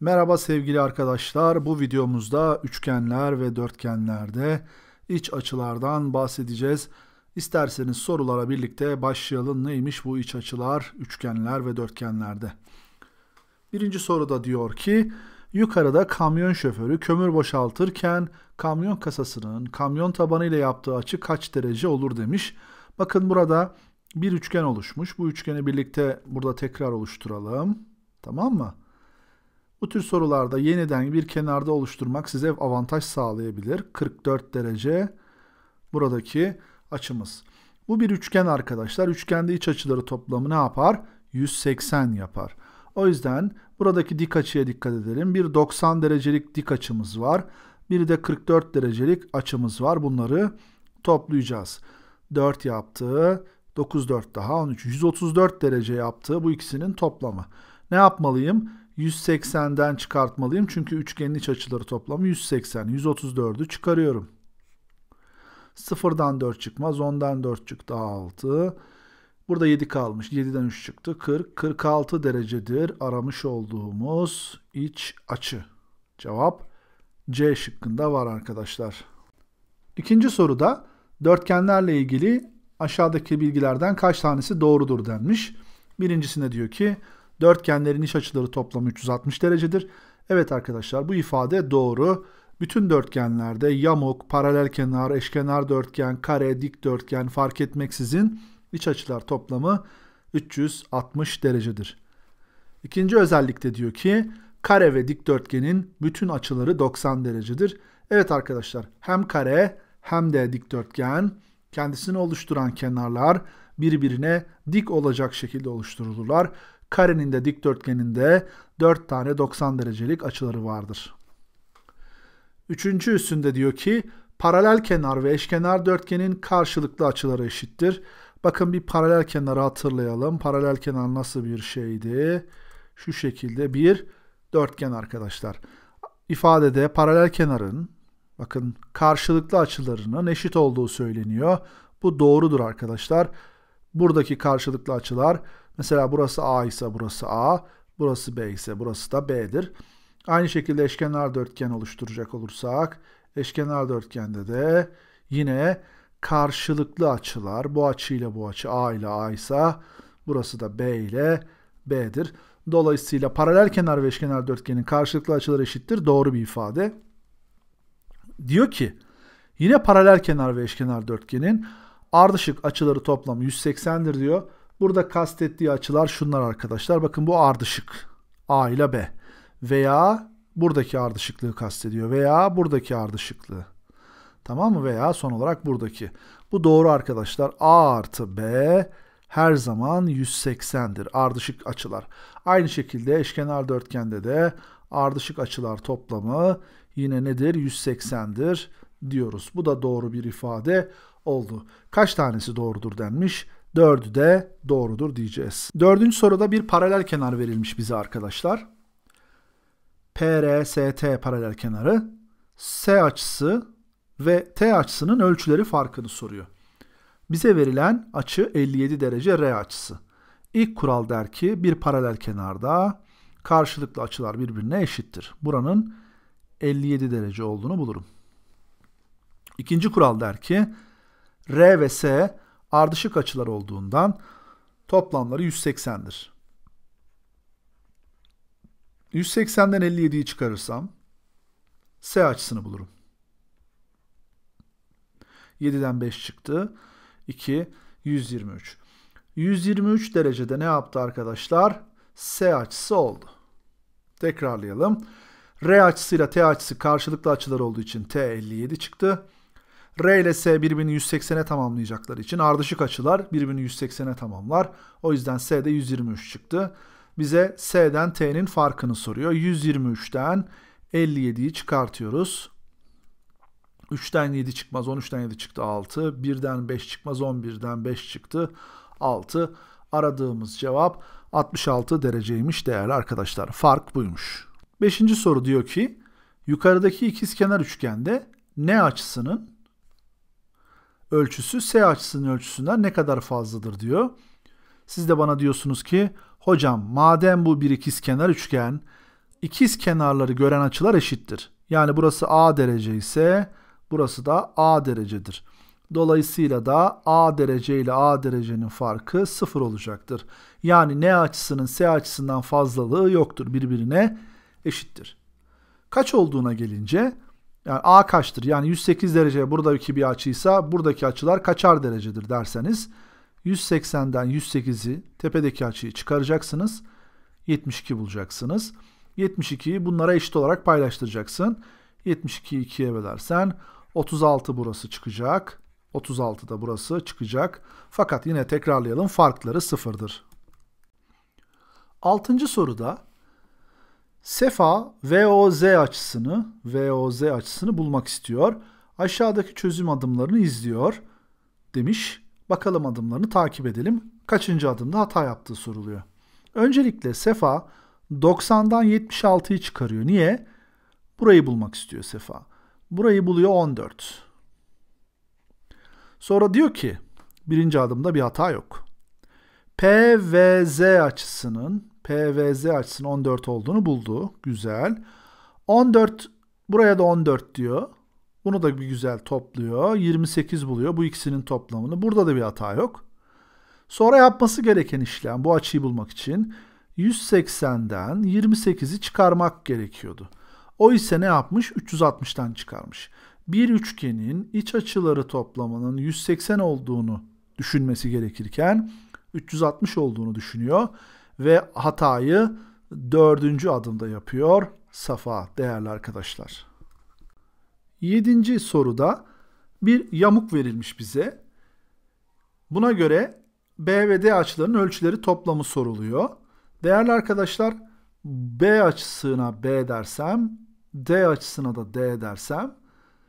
Merhaba sevgili arkadaşlar. Bu videomuzda üçgenler ve dörtgenlerde iç açılardan bahsedeceğiz. İsterseniz sorulara birlikte başlayalım. Neymiş bu iç açılar üçgenler ve dörtgenlerde? Birinci soruda diyor ki yukarıda kamyon şoförü kömür boşaltırken kamyon kasasının kamyon tabanı ile yaptığı açı kaç derece olur demiş. Bakın burada bir üçgen oluşmuş. Bu üçgeni birlikte burada tekrar oluşturalım. Tamam mı? Bu tür sorularda yeniden bir kenarda oluşturmak size avantaj sağlayabilir. 44 derece buradaki açımız. Bu bir üçgen arkadaşlar. Üçgende iç açıları toplamı ne yapar? 180 yapar. O yüzden buradaki dik açıya dikkat edelim. Bir 90 derecelik dik açımız var. Bir de 44 derecelik açımız var. Bunları toplayacağız. 4 yaptı. 9 4 daha 13. 134 derece yaptı. Bu ikisinin toplamı. Ne yapmalıyım? 180'den çıkartmalıyım çünkü üçgenin iç açıları toplamı 180. 134'ü çıkarıyorum. 0'dan 4 çıkmaz. 10'dan 4 çıktı 6. Burada 7 kalmış. 7'den 3 çıktı. 40. 46 derecedir aramış olduğumuz iç açı. Cevap C şıkkında var arkadaşlar. İkinci soruda dörtgenlerle ilgili aşağıdaki bilgilerden kaç tanesi doğrudur denmiş. Birincisine diyor ki Dörtgenlerin iç açıları toplamı 360 derecedir. Evet arkadaşlar bu ifade doğru. Bütün dörtgenlerde yamuk, paralel kenar, eşkenar dörtgen, kare, dik dörtgen fark etmeksizin iç açılar toplamı 360 derecedir. İkinci özellikte diyor ki kare ve dikdörtgenin bütün açıları 90 derecedir. Evet arkadaşlar hem kare hem de dikdörtgen kendisini oluşturan kenarlar birbirine dik olacak şekilde oluşturulurlar. Karenin de dikdörtgeninde 4 tane 90 derecelik açıları vardır. Üçüncü üstünde diyor ki paralel kenar ve eşkenar dörtgenin karşılıklı açıları eşittir. Bakın bir paralel kenarı hatırlayalım. Paralel kenar nasıl bir şeydi? Şu şekilde bir dörtgen arkadaşlar. İfadede paralel kenarın bakın karşılıklı açılarının eşit olduğu söyleniyor. Bu doğrudur arkadaşlar. Buradaki karşılıklı açılar Mesela burası A ise burası A, burası B ise burası da B'dir. Aynı şekilde eşkenar dörtgen oluşturacak olursak eşkenar dörtgende de yine karşılıklı açılar. Bu açı ile bu açı A ile A ise burası da B ile B'dir. Dolayısıyla paralel kenar ve eşkenar dörtgenin karşılıklı açıları eşittir. Doğru bir ifade. Diyor ki yine paralel kenar ve eşkenar dörtgenin ardışık açıları toplam 180'dir diyor. Burada kastettiği açılar şunlar arkadaşlar. Bakın bu ardışık. A ile B. Veya buradaki ardışıklığı kastediyor. Veya buradaki ardışıklığı. Tamam mı? Veya son olarak buradaki. Bu doğru arkadaşlar. A artı B her zaman 180'dir. Ardışık açılar. Aynı şekilde eşkenar dörtgende de ardışık açılar toplamı yine nedir? 180'dir diyoruz. Bu da doğru bir ifade oldu. Kaç tanesi doğrudur denmiş? Dördü de doğrudur diyeceğiz. Dördüncü soruda bir paralel kenar verilmiş bize arkadaşlar. PRST paralel kenarı, S açısı ve T açısının ölçüleri farkını soruyor. Bize verilen açı 57 derece R açısı. İlk kural der ki bir paralel kenarda karşılıklı açılar birbirine eşittir. Buranın 57 derece olduğunu bulurum. İkinci kural der ki R ve S ardışık açılar olduğundan toplamları 180'dir. 180'den 57'yi çıkarırsam S açısını bulurum. 7'den 5 çıktı. 2, 123. 123 derecede ne yaptı arkadaşlar? S açısı oldu. Tekrarlayalım. R açısıyla T açısı karşılıklı açılar olduğu için T 57 çıktı. R ile S birbirini 180'e tamamlayacakları için ardışık açılar birbirini 180'e tamamlar. O yüzden S de 123 çıktı. Bize S'den T'nin farkını soruyor. 123'ten 57'yi çıkartıyoruz. 3'ten 7 çıkmaz 13'ten 7 çıktı 6. 1'den 5 çıkmaz 11'den 5 çıktı 6. Aradığımız cevap 66 dereceymiş değerli arkadaşlar. Fark buymuş. Beşinci soru diyor ki yukarıdaki ikizkenar üçgende ne açısının ölçüsü S açısının ölçüsünden ne kadar fazladır diyor. Siz de bana diyorsunuz ki hocam madem bu bir ikizkenar üçgen ikiz kenarları gören açılar eşittir. Yani burası A derece ise burası da A derecedir. Dolayısıyla da A derece ile A derecenin farkı sıfır olacaktır. Yani N açısının S açısından fazlalığı yoktur. Birbirine eşittir. Kaç olduğuna gelince yani A kaçtır? Yani 108 dereceye buradaki bir açıysa buradaki açılar kaçar derecedir derseniz 180'den 108'i tepedeki açıyı çıkaracaksınız. 72 bulacaksınız. 72'yi bunlara eşit olarak paylaştıracaksın. 72'yi 2'ye bölersen 36 burası çıkacak. 36 da burası çıkacak. Fakat yine tekrarlayalım farkları sıfırdır. Altıncı soruda Sefa VOZ açısını, VOZ açısını bulmak istiyor. Aşağıdaki çözüm adımlarını izliyor demiş. Bakalım adımlarını takip edelim. Kaçıncı adımda hata yaptığı soruluyor. Öncelikle Sefa 90'dan 76'yı çıkarıyor. Niye? Burayı bulmak istiyor Sefa. Burayı buluyor 14. Sonra diyor ki birinci adımda bir hata yok. PVZ açısının PVZ açısının 14 olduğunu buldu. Güzel. 14 buraya da 14 diyor. Bunu da bir güzel topluyor. 28 buluyor bu ikisinin toplamını. Burada da bir hata yok. Sonra yapması gereken işlem bu açıyı bulmak için 180'den 28'i çıkarmak gerekiyordu. O ise ne yapmış? 360'tan çıkarmış. Bir üçgenin iç açıları toplamının 180 olduğunu düşünmesi gerekirken 360 olduğunu düşünüyor ve hatayı dördüncü adımda yapıyor Safa değerli arkadaşlar. Yedinci soruda bir yamuk verilmiş bize. Buna göre B ve D açılarının ölçüleri toplamı soruluyor. Değerli arkadaşlar B açısına B dersem D açısına da D dersem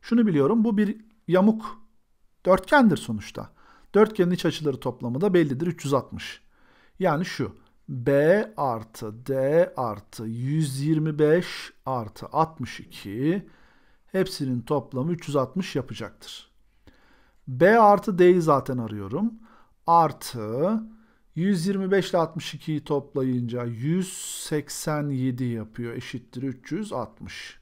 şunu biliyorum bu bir yamuk dörtgendir sonuçta. Dörtgenin iç açıları toplamı da bellidir 360. Yani şu B artı D artı 125 artı 62 hepsinin toplamı 360 yapacaktır. B artı D'yi zaten arıyorum. Artı 125 ile 62'yi toplayınca 187 yapıyor eşittir 360.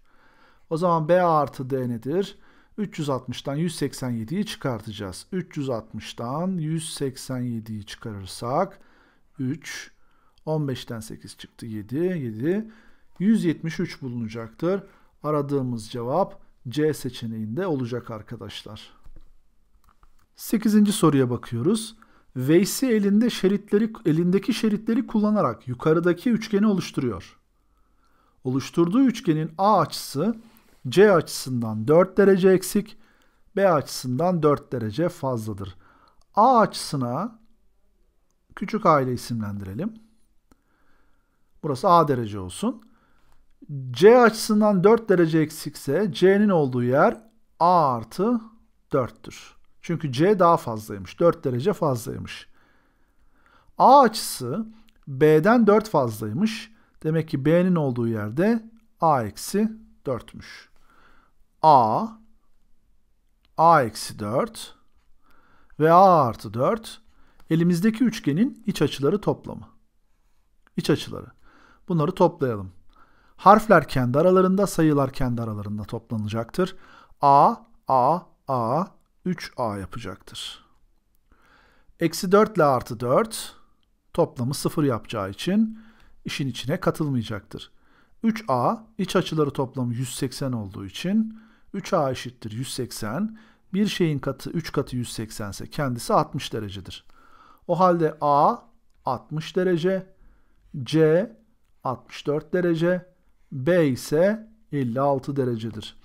O zaman B artı D nedir? 360'dan 187'yi çıkartacağız. 360'dan 187'yi çıkarırsak 3 15'ten 8 çıktı 7, 7. 173 bulunacaktır. Aradığımız cevap C seçeneğinde olacak arkadaşlar. 8. soruya bakıyoruz. Veysi elinde şeritleri, elindeki şeritleri kullanarak yukarıdaki üçgeni oluşturuyor. Oluşturduğu üçgenin A açısı C açısından 4 derece eksik, B açısından 4 derece fazladır. A açısına küçük a ile isimlendirelim. Burası A derece olsun. C açısından 4 derece eksikse C'nin olduğu yer A artı 4'tür. Çünkü C daha fazlaymış. 4 derece fazlaymış. A açısı B'den 4 fazlaymış. Demek ki B'nin olduğu yerde A eksi 4'müş. A A eksi 4 ve A artı 4 elimizdeki üçgenin iç açıları toplamı. İç açıları. Bunları toplayalım. Harfler kendi aralarında, sayılar kendi aralarında toplanacaktır. A, A, A, 3A yapacaktır. Eksi 4 ile artı 4 toplamı 0 yapacağı için işin içine katılmayacaktır. 3A iç açıları toplamı 180 olduğu için 3A eşittir 180. Bir şeyin katı 3 katı 180 ise kendisi 60 derecedir. O halde A 60 derece, C 64 derece. B ise 56 derecedir.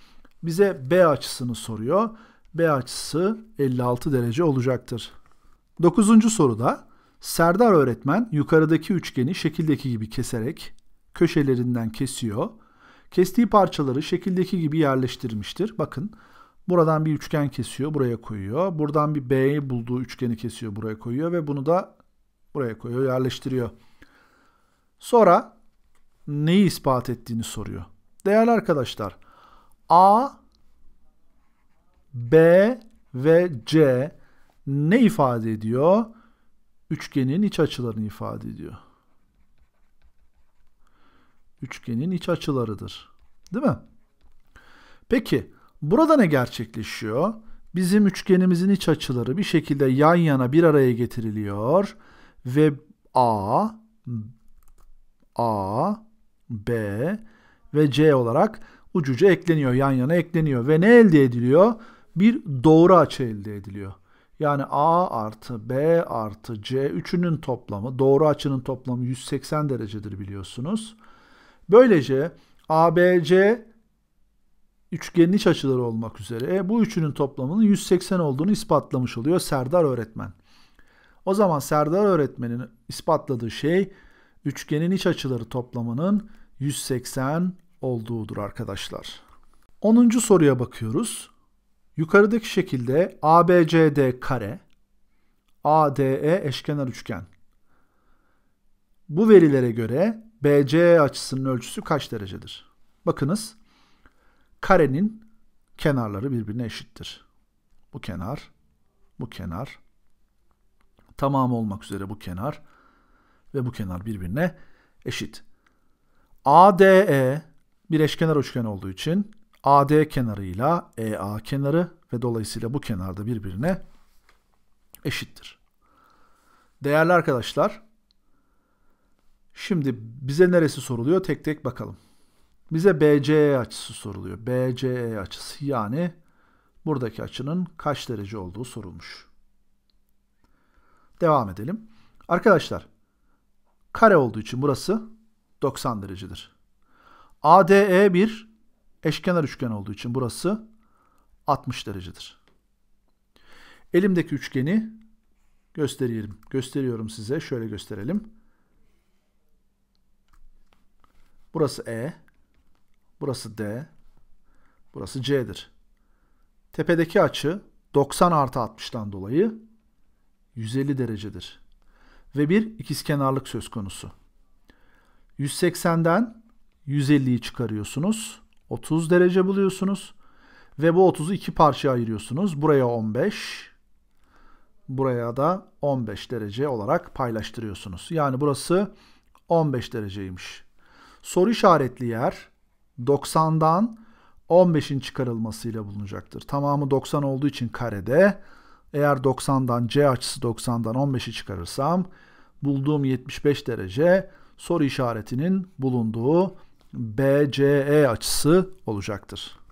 Bize B açısını soruyor. B açısı 56 derece olacaktır. 9. soruda Serdar öğretmen yukarıdaki üçgeni şekildeki gibi keserek köşelerinden kesiyor. Kestiği parçaları şekildeki gibi yerleştirmiştir. Bakın buradan bir üçgen kesiyor, buraya koyuyor. Buradan bir B'yi bulduğu üçgeni kesiyor, buraya koyuyor ve bunu da buraya koyuyor, yerleştiriyor. Sonra neyi ispat ettiğini soruyor. Değerli arkadaşlar, A, B ve C ne ifade ediyor? Üçgenin iç açılarını ifade ediyor. Üçgenin iç açılarıdır. Değil mi? Peki, burada ne gerçekleşiyor? Bizim üçgenimizin iç açıları bir şekilde yan yana bir araya getiriliyor ve A, A B ve C olarak ucuca ekleniyor. Yan yana ekleniyor. Ve ne elde ediliyor? Bir doğru açı elde ediliyor. Yani A artı B artı C üçünün toplamı, doğru açının toplamı 180 derecedir biliyorsunuz. Böylece ABC üçgenin iç açıları olmak üzere bu üçünün toplamının 180 olduğunu ispatlamış oluyor Serdar öğretmen. O zaman Serdar öğretmenin ispatladığı şey üçgenin iç açıları toplamının 180 olduğudur arkadaşlar. 10. soruya bakıyoruz. Yukarıdaki şekilde ABCD kare, ADE eşkenar üçgen. Bu verilere göre BC açısının ölçüsü kaç derecedir? Bakınız. Karenin kenarları birbirine eşittir. Bu kenar, bu kenar, tamam olmak üzere bu kenar ve bu kenar birbirine eşit. ADE bir eşkenar üçgen olduğu için AD kenarıyla EA kenarı ve dolayısıyla bu kenarda birbirine eşittir. Değerli arkadaşlar, şimdi bize neresi soruluyor tek tek bakalım. Bize BCE açısı soruluyor. BCE açısı yani buradaki açının kaç derece olduğu sorulmuş. Devam edelim. Arkadaşlar Kare olduğu için burası 90 derecedir. ADE bir eşkenar üçgen olduğu için burası 60 derecedir. Elimdeki üçgeni göstereyim. Gösteriyorum size. Şöyle gösterelim. Burası E, burası D, burası C'dir. Tepedeki açı 90 artı 60'tan dolayı 150 derecedir ve bir ikizkenarlık söz konusu. 180'den 150'yi çıkarıyorsunuz. 30 derece buluyorsunuz. Ve bu 30'u iki parçaya ayırıyorsunuz. Buraya 15, buraya da 15 derece olarak paylaştırıyorsunuz. Yani burası 15 dereceymiş. Soru işaretli yer 90'dan 15'in çıkarılmasıyla bulunacaktır. Tamamı 90 olduğu için karede. Eğer 90'dan C açısı 90'dan 15'i çıkarırsam bulduğum 75 derece soru işaretinin bulunduğu BCE açısı olacaktır.